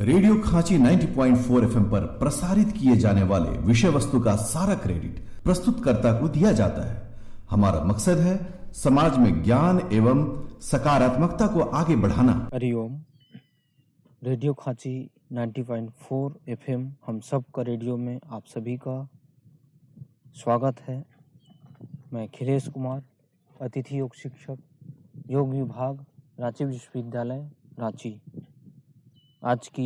radio खांची 90.4 point पर प्रसारित किए जाने वाले विषय वस्तु का सारा क्रेडिट प्रस्तुतकर्ता को दिया जाता है हमारा मकसद है समाज में ज्ञान एवं सकारात्मकता को आगे बढ़ाना हरिओम रेडियो खांची 90.4 पॉइंट हम सब का रेडियो में आप सभी का स्वागत है मैं खिलेश कुमार अतिथि योग शिक्षक योग विभाग रांची विश्वविद्यालय रांची आज की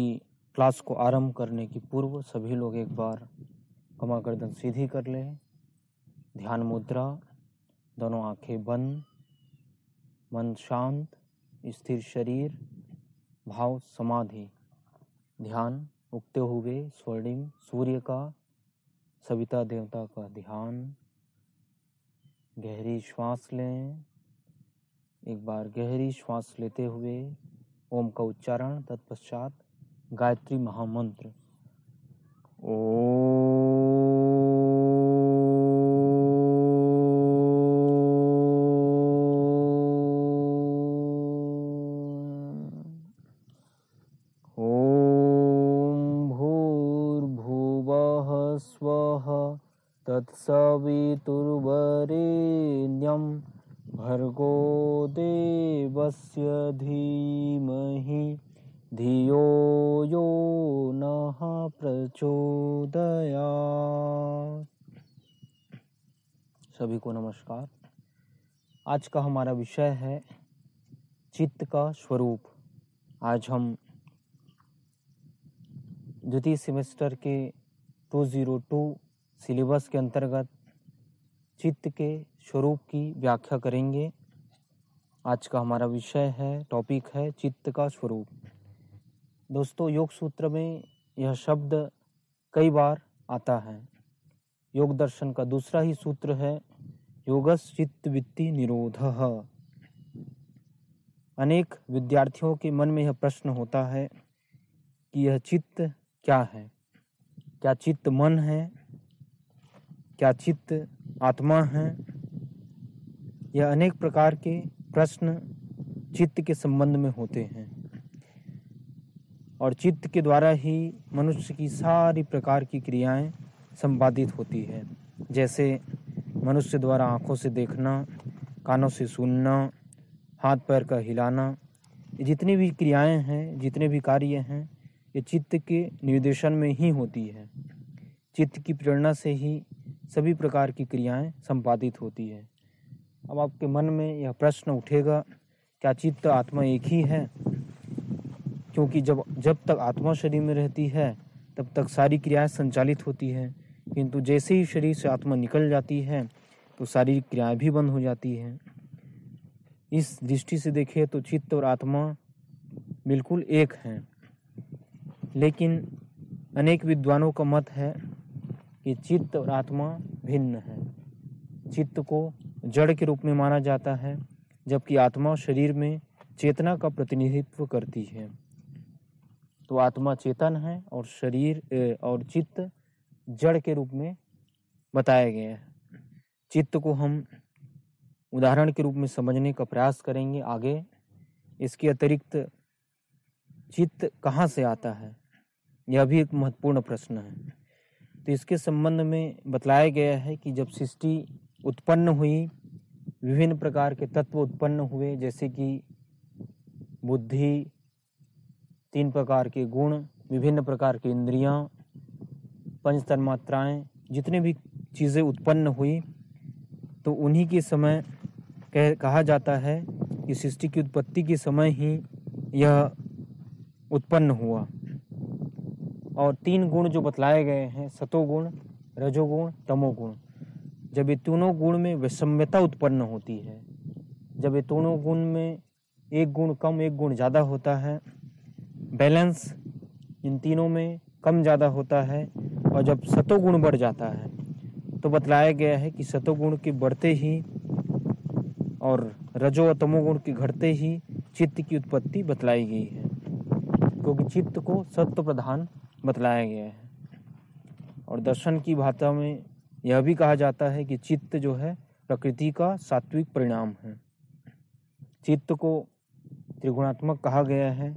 क्लास को आरंभ करने की पूर्व सभी लोग एक बार कमा गर्दन सीधी कर लें ध्यान मुद्रा दोनों आंखें बंद मन शांत स्थिर शरीर भाव समाधि ध्यान उगते हुए स्वर्णिम सूर्य का सविता देवता का ध्यान गहरी श्वास लें एक बार गहरी श्वास लेते हुए ओम का उच्चारण तत्पश्चात गायत्री महामंत्र ओ तत्सवितुर्वरेण्यं भर्गो देवस्य धी प्रचोदया सभी को नमस्कार आज का हमारा विषय है चित्त का स्वरूप आज हम द्वितीय सेमेस्टर के 202 सिलेबस के अंतर्गत चित्त के स्वरूप की व्याख्या करेंगे आज का हमारा विषय है टॉपिक है चित्त का स्वरूप दोस्तों योग सूत्र में यह शब्द कई बार आता है योग दर्शन का दूसरा ही सूत्र है योगस चित्त वित्ती निरोध अनेक विद्यार्थियों के मन में यह प्रश्न होता है कि यह चित्त क्या है क्या चित्त मन है क्या चित्त आत्मा है यह अनेक प्रकार के प्रश्न चित्त के संबंध में होते हैं और चित्त के द्वारा ही मनुष्य की सारी प्रकार की क्रियाएं संपादित होती है जैसे मनुष्य द्वारा आँखों से देखना कानों से सुनना हाथ पैर का हिलाना जितनी भी क्रियाएं हैं जितने भी कार्य हैं ये चित्त के निर्देशन में ही होती है चित्त की प्रेरणा से ही सभी प्रकार की क्रियाएं संपादित होती है अब आपके मन में यह प्रश्न उठेगा क्या चित्त आत्मा एक ही है क्योंकि जब जब तक आत्मा शरीर में रहती है तब तक सारी क्रियाएं संचालित होती हैं किंतु जैसे ही शरीर से आत्मा निकल जाती है तो शारीरिक क्रियाएं भी बंद हो जाती हैं इस दृष्टि से देखें तो चित्त और आत्मा बिल्कुल एक हैं लेकिन अनेक विद्वानों का मत है कि चित्त और आत्मा भिन्न है चित्त को जड़ के रूप में माना जाता है जबकि आत्मा शरीर में चेतना का प्रतिनिधित्व करती है तो आत्मा चेतन है और शरीर और चित्त जड़ के रूप में बताया गया है चित्त को हम उदाहरण के रूप में समझने का प्रयास करेंगे आगे इसके अतिरिक्त चित्त कहाँ से आता है यह भी एक महत्वपूर्ण प्रश्न है तो इसके संबंध में बतलाया गया है कि जब सृष्टि उत्पन्न हुई विभिन्न प्रकार के तत्व उत्पन्न हुए जैसे कि बुद्धि तीन प्रकार के गुण विभिन्न प्रकार के इंद्रियां, पंच तन्मात्राएँ जितने भी चीज़ें उत्पन्न हुई तो उन्हीं के समय कह कहा जाता है कि सृष्टि की उत्पत्ति के समय ही यह उत्पन्न हुआ और तीन गुण जो बतलाए गए हैं सतोगुण रजोगुण तमोगुण जब ये तीनों गुण में विषम्यता उत्पन्न होती है जब ये तीनों गुण में एक गुण कम एक गुण ज़्यादा होता है बैलेंस इन तीनों में कम ज़्यादा होता है और जब सतोगुण बढ़ जाता है तो बतलाया गया है कि सतोगुण के बढ़ते ही और रजो और तमोगुण के घटते ही चित्त की उत्पत्ति बतलाई गई है क्योंकि चित्त को सत्व प्रधान बतलाया गया है और दर्शन की भाषा में यह भी कहा जाता है कि चित्त जो है प्रकृति का सात्विक परिणाम है चित्त को त्रिगुणात्मक कहा गया है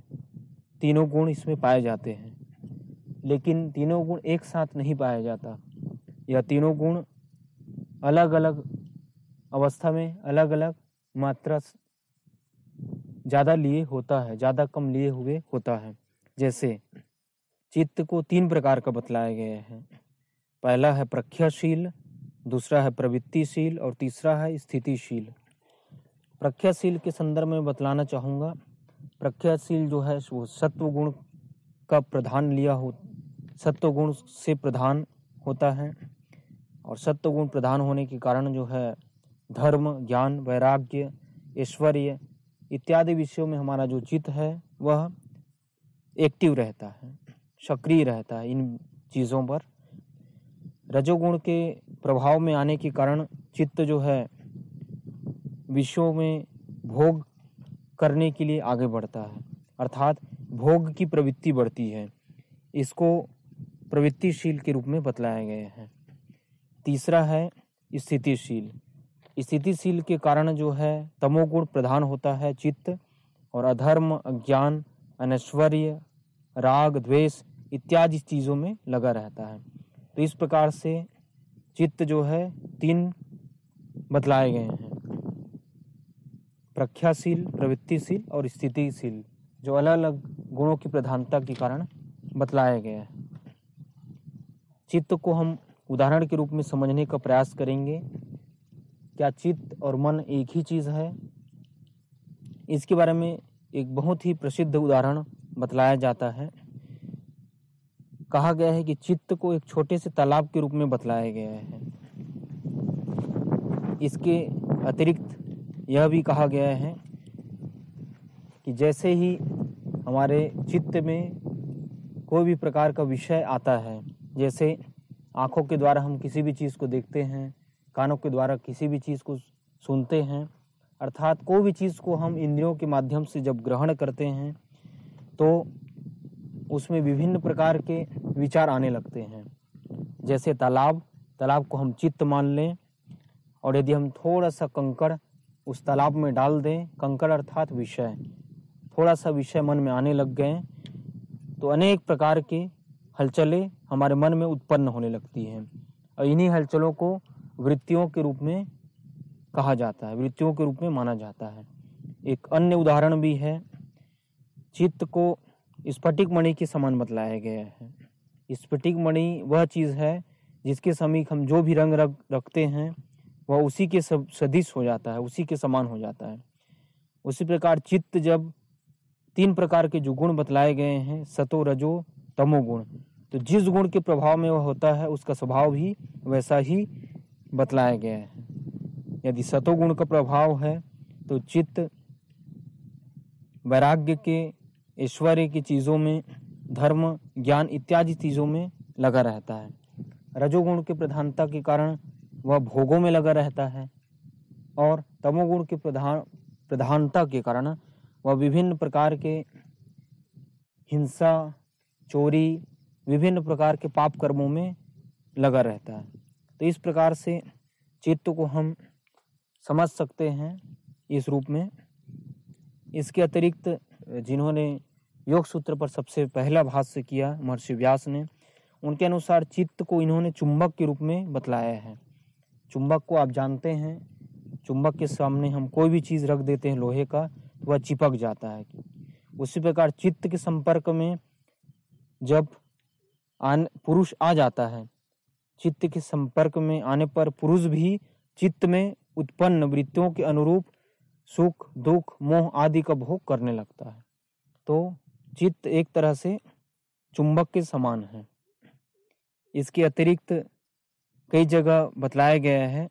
तीनों गुण इसमें पाए जाते हैं लेकिन तीनों गुण एक साथ नहीं पाया जाता यह तीनों गुण अलग अलग अवस्था में अलग अलग मात्रा ज़्यादा लिए होता है ज़्यादा कम लिए हुए होता है जैसे चित्त को तीन प्रकार का बतलाए गए हैं पहला है प्रख्याशील दूसरा है प्रवृत्तिशील और तीसरा है स्थितिशील प्रख्याशील के संदर्भ में बतलाना चाहूँगा प्रख्याशील जो है वो सत्व गुण का प्रधान लिया हो सत्व गुण से प्रधान होता है और सत्व गुण प्रधान होने के कारण जो है धर्म ज्ञान वैराग्य ऐश्वर्य इत्यादि विषयों में हमारा जो चित्त है वह एक्टिव रहता है सक्रिय रहता है इन चीज़ों पर रजोगुण के प्रभाव में आने के कारण चित्त जो है विषयों में भोग करने के लिए आगे बढ़ता है अर्थात भोग की प्रवृत्ति बढ़ती है इसको प्रवृत्तिशील के रूप में बतलाए गए हैं तीसरा है स्थितिशील स्थितिशील के कारण जो है तमोगुण प्रधान होता है चित्त और अधर्म अज्ञान अनैश्वर्य राग द्वेष इत्यादि चीज़ों में लगा रहता है तो इस प्रकार से चित्त जो है तीन बतलाए गए हैं प्रख्याशील प्रवृत्तिशील और स्थितिशील जो अलग अलग गुणों की प्रधानता के कारण बतलाए गए हैं चित्त को हम उदाहरण के रूप में समझने का प्रयास करेंगे क्या चित्त और मन एक ही चीज़ है इसके बारे में एक बहुत ही प्रसिद्ध उदाहरण बतलाया जाता है कहा गया है कि चित्त को एक छोटे से तालाब के रूप में बतलाया गया है इसके अतिरिक्त यह भी कहा गया है कि जैसे ही हमारे चित्त में कोई भी प्रकार का विषय आता है जैसे आँखों के द्वारा हम किसी भी चीज़ को देखते हैं कानों के द्वारा किसी भी चीज़ को सुनते हैं अर्थात कोई भी चीज़ को हम इंद्रियों के माध्यम से जब ग्रहण करते हैं तो उसमें विभिन्न प्रकार के विचार आने लगते हैं जैसे तालाब तालाब को हम चित्त मान लें और यदि हम थोड़ा सा कंकड़ उस तालाब में डाल दें कंकड़ अर्थात विषय थोड़ा सा विषय मन में आने लग गए तो अनेक प्रकार के हलचले हमारे मन में उत्पन्न होने लगती हैं और इन्हीं हलचलों को वृत्तियों के रूप में कहा जाता है वृत्तियों के रूप में माना जाता है एक अन्य उदाहरण भी है चित्त को स्फटिक मणि के समान बतलाया गया है स्फटिक मणि वह चीज़ है जिसके समीप हम जो भी रंग रख रखते हैं वह उसी के सब सदिश हो जाता है उसी के समान हो जाता है उसी प्रकार चित्त जब तीन प्रकार के जो गुण बतलाए गए हैं सतो रजो तमो गुण तो जिस गुण के प्रभाव में वह होता है उसका स्वभाव भी वैसा ही बतलाया गया है यदि सतो गुण का प्रभाव है तो चित्त वैराग्य के ऐश्वर्य की चीज़ों में धर्म ज्ञान इत्यादि चीज़ों में लगा रहता है रजोगुण के प्रधानता के कारण वह भोगों में लगा रहता है और तमोगुण की प्रधान प्रधानता के कारण वह विभिन्न प्रकार के हिंसा चोरी विभिन्न प्रकार के पाप कर्मों में लगा रहता है तो इस प्रकार से चित्त को हम समझ सकते हैं इस रूप में इसके अतिरिक्त जिन्होंने योग सूत्र पर सबसे पहला भाष्य किया महर्षि व्यास ने उनके अनुसार चित्त को इन्होंने चुंबक के रूप में बतलाया है चुंबक को आप जानते हैं चुंबक के सामने हम कोई भी चीज़ रख देते हैं लोहे का तो वह चिपक जाता है उसी प्रकार चित्त के संपर्क में जब आन पुरुष आ जाता है चित्त के संपर्क में आने पर पुरुष भी चित्त में उत्पन्न वृत्तियों के अनुरूप सुख दुख मोह आदि का भोग करने लगता है तो चित्त एक तरह से चुंबक के समान है इसके अतिरिक्त कई जगह बतलाया गया है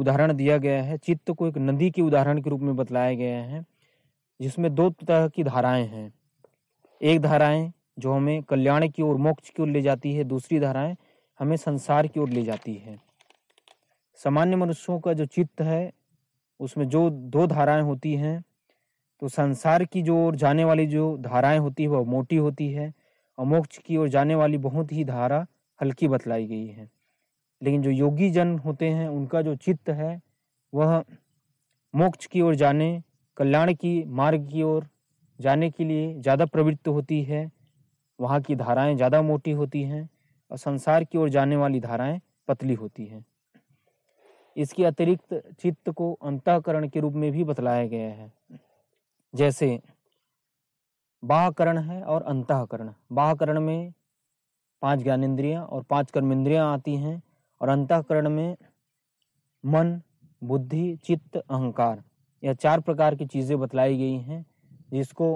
उदाहरण दिया गया है चित्त को एक नदी के उदाहरण के रूप में बतलाया गया है जिसमें दो तरह की धाराएं हैं एक धाराएं जो हमें कल्याण की ओर मोक्ष की ओर ले जाती है दूसरी धाराएं हमें संसार की ओर ले जाती है सामान्य मनुष्यों का जो चित्त है उसमें जो दो धाराएं होती हैं तो संसार की जो ओर जाने वाली जो धाराएं होती है वह मोटी होती है और मोक्ष की ओर जाने वाली बहुत ही धारा हल्की बतलाई गई है लेकिन जो योगी जन होते हैं उनका जो चित्त है वह मोक्ष की ओर जाने कल्याण की मार्ग की ओर जाने के लिए ज़्यादा प्रवृत्त होती है वहाँ की धाराएं ज़्यादा मोटी होती हैं और संसार की ओर जाने वाली धाराएं पतली होती हैं इसके अतिरिक्त चित्त को अंतकरण के रूप में भी बतलाया गया है जैसे बाहकरण है और अंतकरण बाहकरण में पांच ज्ञानेन्द्रियाँ और पांच कर्मेंद्रियाँ आती हैं और अंतकरण में मन बुद्धि चित्त अहंकार यह चार प्रकार की चीज़ें बतलाई गई हैं जिसको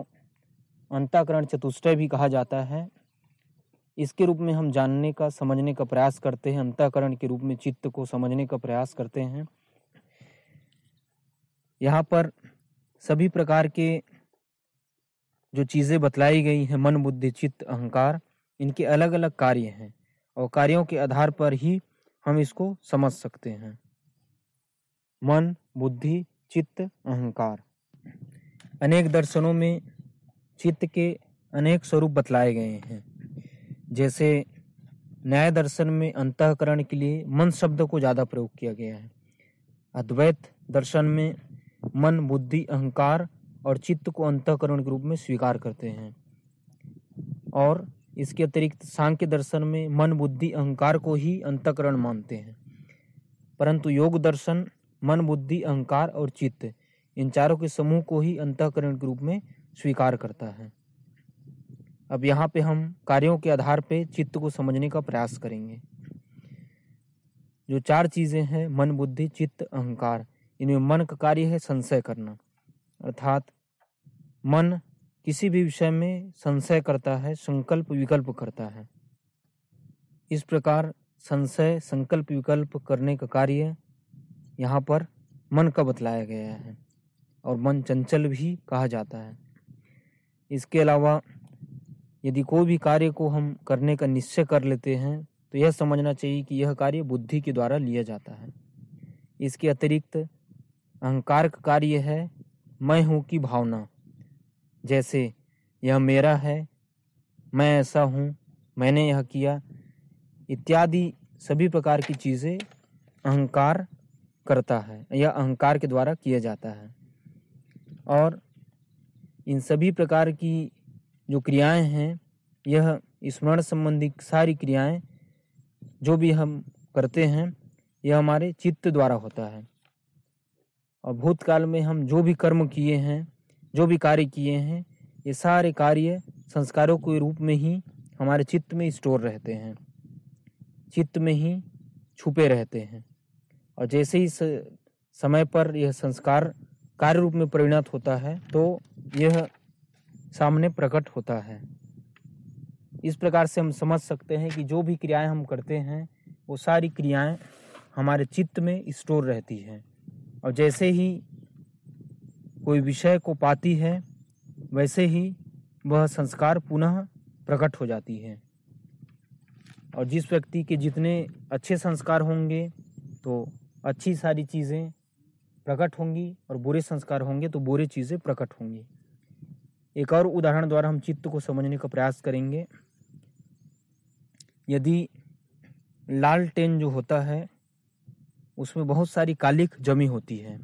अंताकरण चतुष्टय भी कहा जाता है इसके रूप में हम जानने का समझने का प्रयास करते हैं अंतकरण के रूप में चित्त को समझने का प्रयास करते हैं यहाँ पर सभी प्रकार के जो चीज़ें बतलाई गई हैं मन बुद्धि चित्त अहंकार इनके अलग अलग कार्य हैं और कार्यों के आधार पर ही हम इसको समझ सकते हैं मन बुद्धि चित्त अहंकार अनेक दर्शनों में चित्त के अनेक स्वरूप बतलाए गए हैं जैसे न्याय दर्शन में अंतकरण के लिए मन शब्द को ज़्यादा प्रयोग किया गया है अद्वैत दर्शन में मन बुद्धि अहंकार और चित्त को अंतकरण के रूप में स्वीकार करते हैं और इसके अतिरिक्त सांख्य दर्शन में मन बुद्धि अहंकार को ही अंतकरण मानते हैं परंतु योग दर्शन मन बुद्धि अहंकार और चित्त इन चारों के समूह को ही अंतकरण के रूप में स्वीकार करता है अब यहाँ पे हम कार्यों के आधार पे चित्त को समझने का प्रयास करेंगे जो चार चीजें हैं मन बुद्धि चित्त अहंकार इनमें मन का कार्य है संशय करना अर्थात मन किसी भी विषय में संशय करता है संकल्प विकल्प करता है इस प्रकार संशय संकल्प विकल्प करने का कार्य यहाँ पर मन का बतलाया गया है और मन चंचल भी कहा जाता है इसके अलावा यदि कोई भी कार्य को हम करने का निश्चय कर लेते हैं तो यह समझना चाहिए कि यह कार्य बुद्धि के द्वारा लिया जाता है इसके अतिरिक्त अहंकार का कार्य है मैं हूँ की भावना जैसे यह मेरा है मैं ऐसा हूँ मैंने यह किया इत्यादि सभी प्रकार की चीज़ें अहंकार करता है यह अहंकार के द्वारा किया जाता है और इन सभी प्रकार की जो क्रियाएं हैं यह स्मरण संबंधी सारी क्रियाएं जो भी हम करते हैं यह हमारे चित्त द्वारा होता है और भूतकाल में हम जो भी कर्म किए हैं जो भी कार्य किए हैं ये सारे कार्य संस्कारों के रूप में ही हमारे चित्त में स्टोर रहते हैं चित्त में ही छुपे रहते हैं और जैसे ही समय पर यह संस्कार कार्य रूप में परिणत होता है तो यह सामने प्रकट होता है इस प्रकार से हम समझ सकते हैं कि जो भी क्रियाएं हम करते हैं वो सारी क्रियाएं हमारे चित्त में स्टोर रहती हैं और जैसे ही कोई विषय को पाती है वैसे ही वह संस्कार पुनः प्रकट हो जाती है और जिस व्यक्ति के जितने अच्छे संस्कार होंगे तो अच्छी सारी चीज़ें प्रकट होंगी और बुरे संस्कार होंगे तो बुरे चीज़ें प्रकट होंगी एक और उदाहरण द्वारा हम चित्त को समझने का प्रयास करेंगे यदि लालटेन जो होता है उसमें बहुत सारी कालिक जमी होती है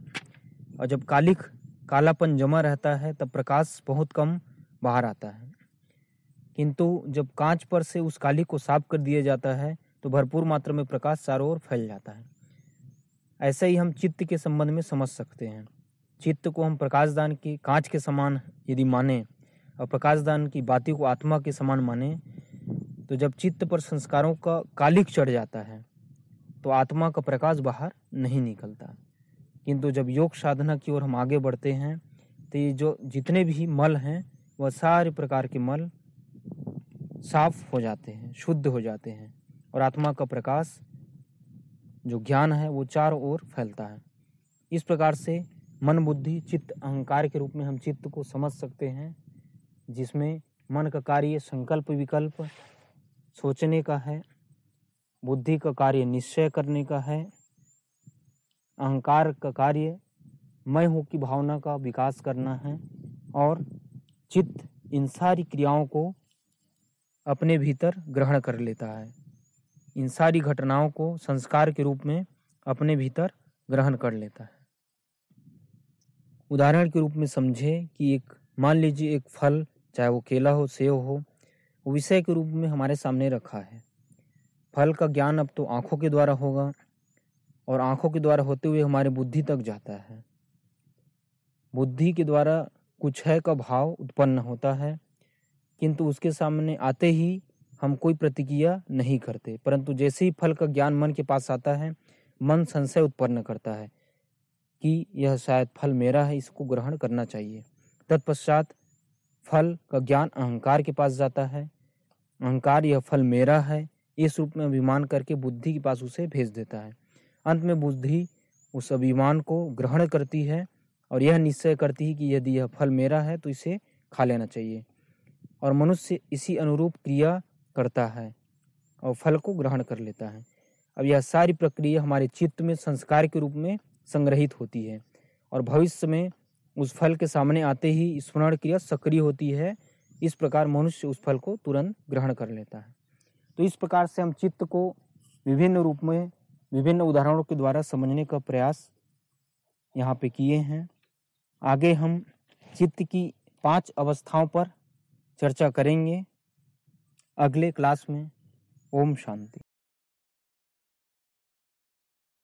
और जब कालिक कालापन जमा रहता है तब प्रकाश बहुत कम बाहर आता है किंतु जब कांच पर से उस काली को साफ कर दिया जाता है तो भरपूर मात्रा में प्रकाश चारों ओर फैल जाता है ऐसा ही हम चित्त के संबंध में समझ सकते हैं चित्त को हम प्रकाशदान की कांच के समान यदि माने और प्रकाशदान की बाती को आत्मा के समान माने तो जब चित्त पर संस्कारों का कालिक चढ़ जाता है तो आत्मा का प्रकाश बाहर नहीं निकलता किंतु जब योग साधना की ओर हम आगे बढ़ते हैं तो ये जो जितने भी मल हैं वह सारे प्रकार के मल साफ हो जाते हैं शुद्ध हो जाते हैं और आत्मा का प्रकाश जो ज्ञान है वो चारों ओर फैलता है इस प्रकार से मन बुद्धि चित्त अहंकार के रूप में हम चित्त को समझ सकते हैं जिसमें मन का कार्य संकल्प विकल्प सोचने का है बुद्धि का कार्य निश्चय करने का है अहंकार का कार्य मैं हो की भावना का विकास करना है और चित्त इन सारी क्रियाओं को अपने भीतर ग्रहण कर लेता है इन सारी घटनाओं को संस्कार के रूप में अपने भीतर ग्रहण कर लेता है उदाहरण के रूप में समझे कि एक मान लीजिए एक फल चाहे वो केला हो सेव हो विषय के रूप में हमारे सामने रखा है फल का ज्ञान अब तो आंखों के द्वारा होगा और आंखों के द्वारा होते हुए हमारी बुद्धि तक जाता है बुद्धि के द्वारा कुछ है का भाव उत्पन्न होता है किंतु उसके सामने आते ही हम कोई प्रतिक्रिया नहीं करते परंतु जैसे ही फल का ज्ञान मन के पास आता है मन संशय उत्पन्न करता है कि यह शायद फल मेरा है इसको ग्रहण करना चाहिए तत्पश्चात फल का ज्ञान अहंकार के पास जाता है अहंकार यह फल मेरा है इस रूप में अभिमान करके बुद्धि के पास उसे भेज देता है अंत में बुद्धि उस अभिमान को ग्रहण करती है और यह निश्चय करती है कि यदि यह फल मेरा है तो इसे खा लेना चाहिए और मनुष्य इसी अनुरूप क्रिया करता है और फल को ग्रहण कर लेता है अब यह सारी प्रक्रिया हमारे चित्त में संस्कार के रूप में संग्रहित होती है और भविष्य में उस फल के सामने आते ही स्मरण क्रिया सक्रिय होती है इस प्रकार मनुष्य उस फल को तुरंत ग्रहण कर लेता है तो इस प्रकार से हम चित्त को विभिन्न रूप में विभिन्न उदाहरणों के द्वारा समझने का प्रयास यहाँ पे किए हैं आगे हम चित्त की पांच अवस्थाओं पर चर्चा करेंगे अगले क्लास में ओम शांति